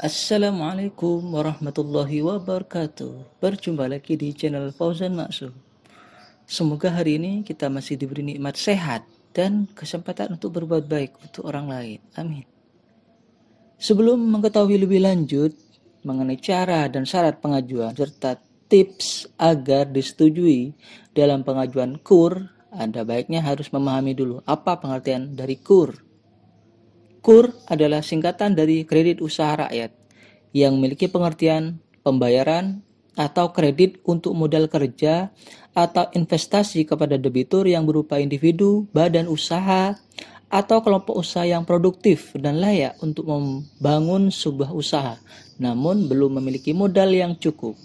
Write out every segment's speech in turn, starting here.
Assalamualaikum warahmatullahi wabarakatuh. Berjumpa lagi di channel Fauzan Maksu. Semoga hari ini kita masih diberi nikmat sehat dan kesempatan untuk berbuat baik untuk orang lain. Amin. Sebelum mengetahui lebih lanjut mengenai cara dan syarat pengajuan serta tips agar disetujui dalam pengajuan kur, Anda baiknya harus memahami dulu apa pengertian dari kur. KUR adalah singkatan dari kredit usaha rakyat yang memiliki pengertian pembayaran atau kredit untuk modal kerja atau investasi kepada debitur yang berupa individu, badan usaha, atau kelompok usaha yang produktif dan layak untuk membangun sebuah usaha, namun belum memiliki modal yang cukup.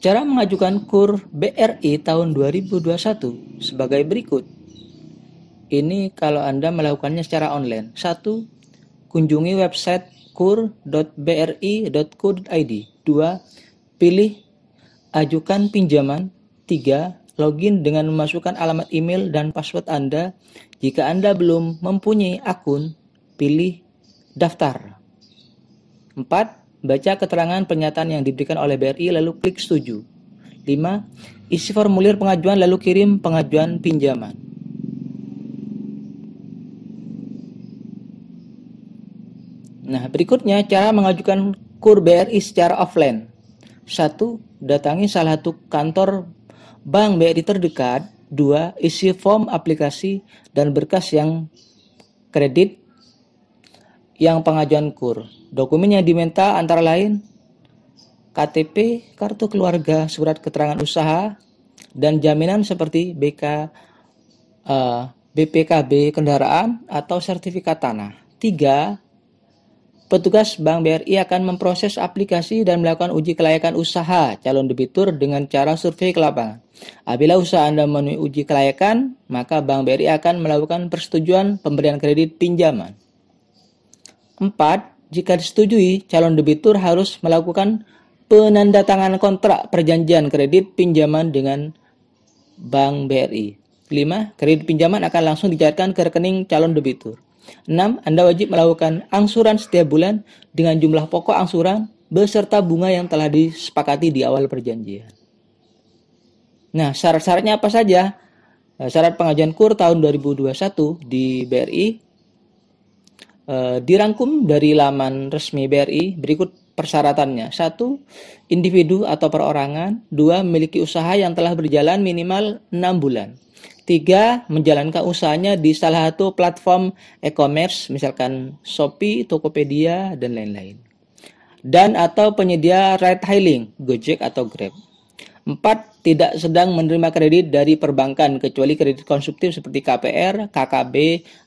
Cara mengajukan KUR BRI tahun 2021 sebagai berikut. Ini kalau Anda melakukannya secara online. Satu, Kunjungi website kur.bri.co.id. Dua, Pilih ajukan pinjaman. Tiga, Login dengan memasukkan alamat email dan password Anda. Jika Anda belum mempunyai akun, pilih daftar. Empat, Baca keterangan pernyataan yang diberikan oleh BRI lalu klik setuju. Lima, Isi formulir pengajuan lalu kirim pengajuan pinjaman. Nah, berikutnya cara mengajukan KUR BRI secara offline. satu Datangi salah satu kantor bank BRI terdekat. dua Isi form aplikasi dan berkas yang kredit yang pengajuan KUR. Dokumen yang diminta antara lain KTP, kartu keluarga, surat keterangan usaha, dan jaminan seperti BK, uh, eh, BPKB kendaraan atau sertifikat tanah. tiga Petugas Bank BRI akan memproses aplikasi dan melakukan uji kelayakan usaha calon debitur dengan cara survei ke lapangan. Apabila usaha Anda memenuhi uji kelayakan, maka Bank BRI akan melakukan persetujuan pemberian kredit pinjaman. 4. Jika disetujui, calon debitur harus melakukan penandatanganan kontrak perjanjian kredit pinjaman dengan Bank BRI. 5. Kredit pinjaman akan langsung dicairkan ke rekening calon debitur. 6. Anda wajib melakukan angsuran setiap bulan dengan jumlah pokok angsuran beserta bunga yang telah disepakati di awal perjanjian. Nah, syarat-syaratnya apa saja? Eh, syarat pengajuan KUR tahun 2021 di BRI eh, dirangkum dari laman resmi BRI berikut persyaratannya. Satu, individu atau perorangan. Dua, memiliki usaha yang telah berjalan minimal 6 bulan. Tiga, menjalankan usahanya di salah satu platform e-commerce, misalkan Shopee, Tokopedia, dan lain-lain. Dan atau penyedia ride hailing, Gojek atau Grab. Empat, tidak sedang menerima kredit dari perbankan kecuali kredit konsumtif seperti KPR, KKB,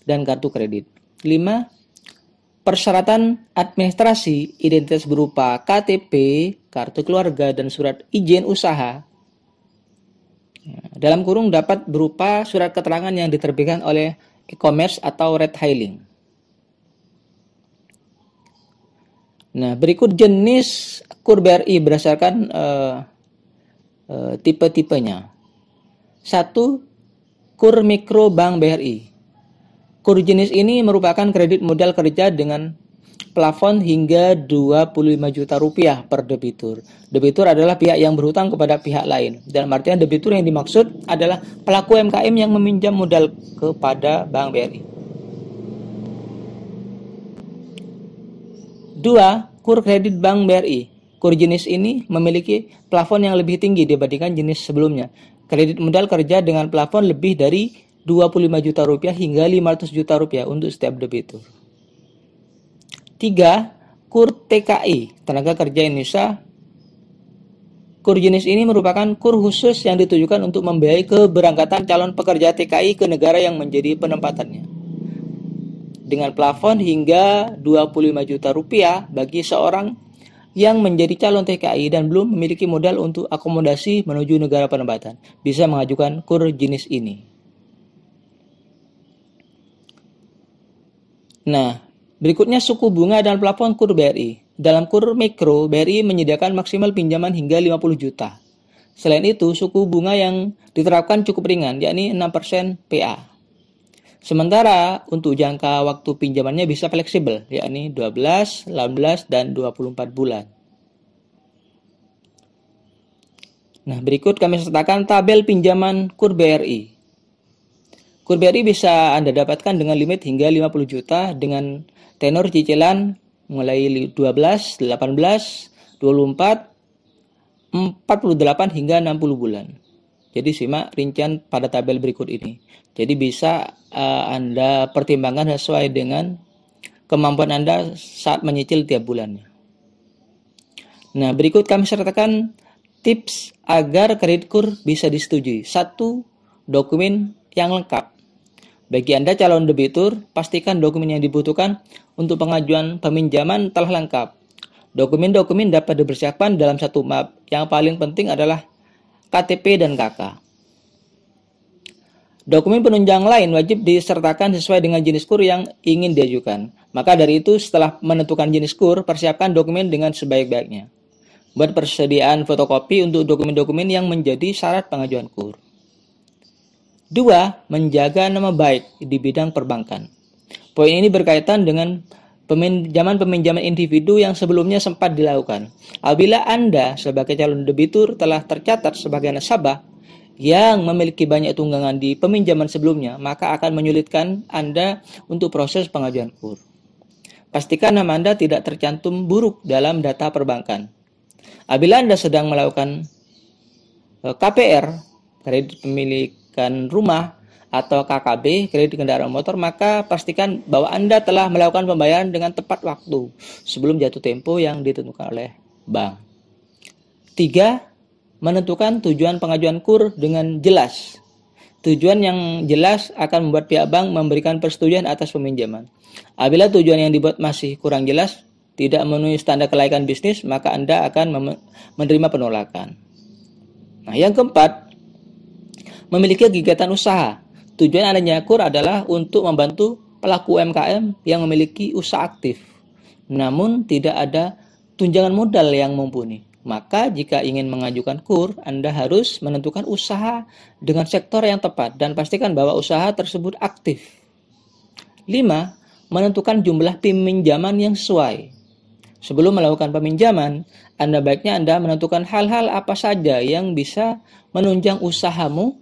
dan kartu kredit. Lima, persyaratan administrasi identitas berupa KTP, kartu keluarga, dan surat izin usaha Ya, dalam kurung dapat berupa surat keterangan yang diterbitkan oleh e-commerce atau red hailing. Nah, berikut jenis kur BRI berdasarkan uh, uh, tipe-tipenya. Satu, kur mikro bank BRI. Kur jenis ini merupakan kredit modal kerja dengan plafon hingga 25 juta rupiah per debitur. Debitur adalah pihak yang berhutang kepada pihak lain. Dalam artian debitur yang dimaksud adalah pelaku MKM yang meminjam modal kepada Bank BRI. Dua, kur kredit Bank BRI. Kur jenis ini memiliki plafon yang lebih tinggi dibandingkan jenis sebelumnya. Kredit modal kerja dengan plafon lebih dari 25 juta rupiah hingga 500 juta rupiah untuk setiap debitur. 3. Kur TKI, tenaga kerja Indonesia. Kur jenis ini merupakan kur khusus yang ditujukan untuk membiayai keberangkatan calon pekerja TKI ke negara yang menjadi penempatannya dengan plafon hingga 25 juta rupiah bagi seorang yang menjadi calon TKI dan belum memiliki modal untuk akomodasi menuju negara penempatan bisa mengajukan kur jenis ini. Nah, Berikutnya suku bunga dan plafon kur BRI. Dalam kur mikro, BRI menyediakan maksimal pinjaman hingga 50 juta. Selain itu, suku bunga yang diterapkan cukup ringan, yakni 6% PA. Sementara untuk jangka waktu pinjamannya bisa fleksibel, yakni 12, 18, dan 24 bulan. Nah, berikut kami sertakan tabel pinjaman kur BRI. Kur BRI bisa Anda dapatkan dengan limit hingga 50 juta dengan tenor cicilan mulai 12, 18, 24, 48 hingga 60 bulan. Jadi simak rincian pada tabel berikut ini. Jadi bisa uh, Anda pertimbangkan sesuai dengan kemampuan Anda saat menyicil tiap bulannya. Nah, berikut kami sertakan tips agar kredit kur bisa disetujui. Satu, dokumen yang lengkap. Bagi Anda calon debitur, pastikan dokumen yang dibutuhkan untuk pengajuan peminjaman telah lengkap. Dokumen-dokumen dapat dipersiapkan dalam satu map. Yang paling penting adalah KTP dan KK. Dokumen penunjang lain wajib disertakan sesuai dengan jenis kur yang ingin diajukan. Maka dari itu, setelah menentukan jenis kur, persiapkan dokumen dengan sebaik-baiknya. Buat persediaan fotokopi untuk dokumen-dokumen yang menjadi syarat pengajuan kur. Dua, menjaga nama baik di bidang perbankan. Poin ini berkaitan dengan peminjaman-peminjaman individu yang sebelumnya sempat dilakukan. Apabila Anda sebagai calon debitur telah tercatat sebagai nasabah yang memiliki banyak tunggangan di peminjaman sebelumnya, maka akan menyulitkan Anda untuk proses pengajuan KUR. Pastikan nama Anda tidak tercantum buruk dalam data perbankan. Apabila Anda sedang melakukan eh, KPR, kredit pemilik kepemilikan rumah atau KKB kredit kendaraan motor maka pastikan bahwa Anda telah melakukan pembayaran dengan tepat waktu sebelum jatuh tempo yang ditentukan oleh bank. 3. Menentukan tujuan pengajuan KUR dengan jelas. Tujuan yang jelas akan membuat pihak bank memberikan persetujuan atas peminjaman. Apabila tujuan yang dibuat masih kurang jelas, tidak memenuhi standar kelayakan bisnis, maka Anda akan menerima penolakan. Nah, yang keempat, memiliki kegiatan usaha. Tujuan adanya KUR adalah untuk membantu pelaku UMKM yang memiliki usaha aktif, namun tidak ada tunjangan modal yang mumpuni. Maka jika ingin mengajukan KUR, Anda harus menentukan usaha dengan sektor yang tepat dan pastikan bahwa usaha tersebut aktif. 5. Menentukan jumlah peminjaman yang sesuai. Sebelum melakukan peminjaman, Anda baiknya Anda menentukan hal-hal apa saja yang bisa menunjang usahamu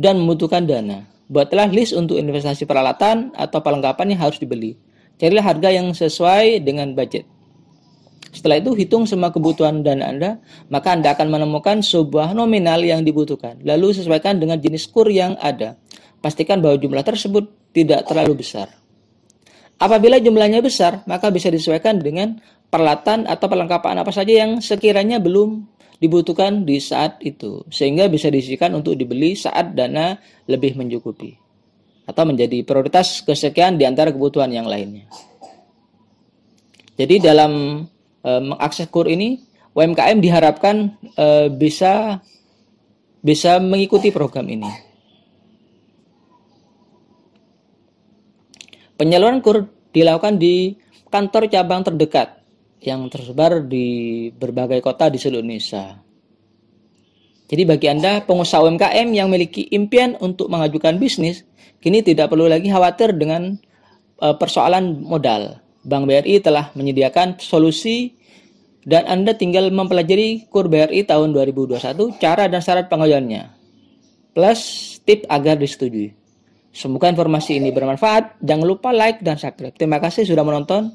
dan membutuhkan dana. Buatlah list untuk investasi peralatan atau perlengkapan yang harus dibeli. Carilah harga yang sesuai dengan budget. Setelah itu hitung semua kebutuhan dana Anda, maka Anda akan menemukan sebuah nominal yang dibutuhkan. Lalu sesuaikan dengan jenis kur yang ada. Pastikan bahwa jumlah tersebut tidak terlalu besar. Apabila jumlahnya besar, maka bisa disesuaikan dengan peralatan atau perlengkapan apa saja yang sekiranya belum dibutuhkan di saat itu sehingga bisa disisikan untuk dibeli saat dana lebih mencukupi atau menjadi prioritas kesekian di antara kebutuhan yang lainnya. Jadi dalam e, mengakses kur ini UMKM diharapkan e, bisa bisa mengikuti program ini. Penyaluran kur dilakukan di kantor cabang terdekat yang tersebar di berbagai kota di seluruh Indonesia. Jadi bagi Anda pengusaha UMKM yang memiliki impian untuk mengajukan bisnis, kini tidak perlu lagi khawatir dengan e, persoalan modal. Bank BRI telah menyediakan solusi dan Anda tinggal mempelajari kur BRI tahun 2021, cara dan syarat pengajuannya. Plus tip agar disetujui. Semoga informasi ini bermanfaat. Jangan lupa like dan subscribe. Terima kasih sudah menonton.